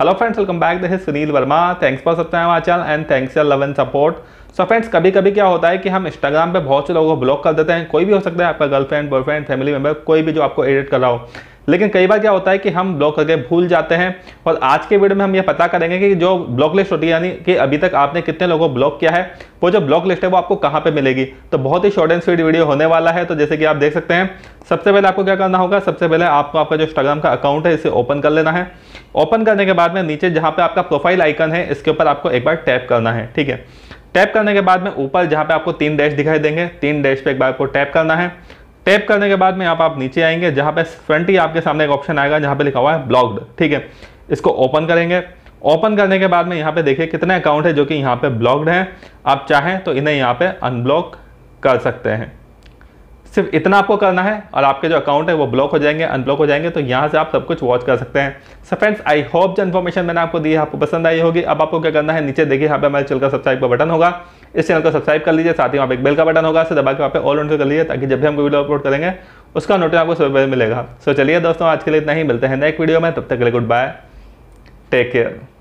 hello friends welcome back this Sunil Verma thanks for सब time आचल and thanks your love and support so friends कभी कभी क्या होता है कि हम इंस्टाग्राम पे बहुत से लोगों को ब्लॉक कर देते हैं कोई भी हो सकता है आपका गर्लफ्रेंड बॉयफ्रेंड फैमिली मेम्बर कोई भी जो आपको एडिट कर रहा हो लेकिन कई बार क्या होता है कि हम ब्लॉक करके भूल जाते हैं और आज के वीडियो में हम ये पता करेंगे कि जो ब्लॉक लिस्ट होती है यानी कि अभी तक आपने कितने लोगों को ब्लॉक किया है वो जो ब्लॉक लिस्ट है वो आपको कहाँ पर मिलेगी तो बहुत ही शॉर्ट एंड स्वीट वीडियो होने वाला है तो जैसे कि आप देख सकते हैं सबसे पहले आपको क्या करना होगा सबसे पहले आपको आपका जो इंस्टाग्राम का अकाउंट है इसे ओपन कर लेना है ओपन करने के बाद में नीचे जहाँ पर आपका प्रोफाइल आइकन है इसके ऊपर आपको एक बार टैप करना है ठीक है टैप करने के बाद में ऊपर जहाँ पे आपको तीन डैश दिखाई देंगे तीन डैश पे एक बार आपको टैप करना है टैप करने के बाद में आप आप नीचे आएंगे जहां पे ट्वेंटी आपके सामने एक ऑप्शन आएगा जहां पे लिखा हुआ है ब्लॉग्ड ठीक है इसको ओपन करेंगे ओपन करने के बाद में यहां पे देखिए कितने अकाउंट है जो कि यहां पे ब्लॉग्ड हैं आप चाहें तो इन्हें यहाँ पे अनब्लॉक कर सकते हैं सिर्फ इतना आपको करना है और आपके जो अकाउंट है वो ब्लॉक हो जाएंगे अनब्लॉक हो जाएंगे तो यहाँ से आप सब कुछ वॉच कर सकते हैं सो फ्रेंड्स आई होप जो इन्फॉर्मेशन मैंने आपको दी है आपको पसंद आई होगी अब आपको क्या करना है नीचे देखिए यहाँ पे हमारे चल का सब्सक्राइब का बटन होगा इस चैनल को सब्सक्राइब कर लीजिए साथ ही वहाँ पे एक बेल का बटन होगा उसे दबा के वहाँ पे ऑल ऑन कर लीजिए ताकि जब भी हम कोई वीडियो अपलोड करेंगे उसका नोटिस आपको सुबह मिलेगा सो चलिए दोस्तों आज के लिए इतना ही मिलते हैं नेक्स्ट वीडियो में तब तक के लिए गुड बाय टेक केयर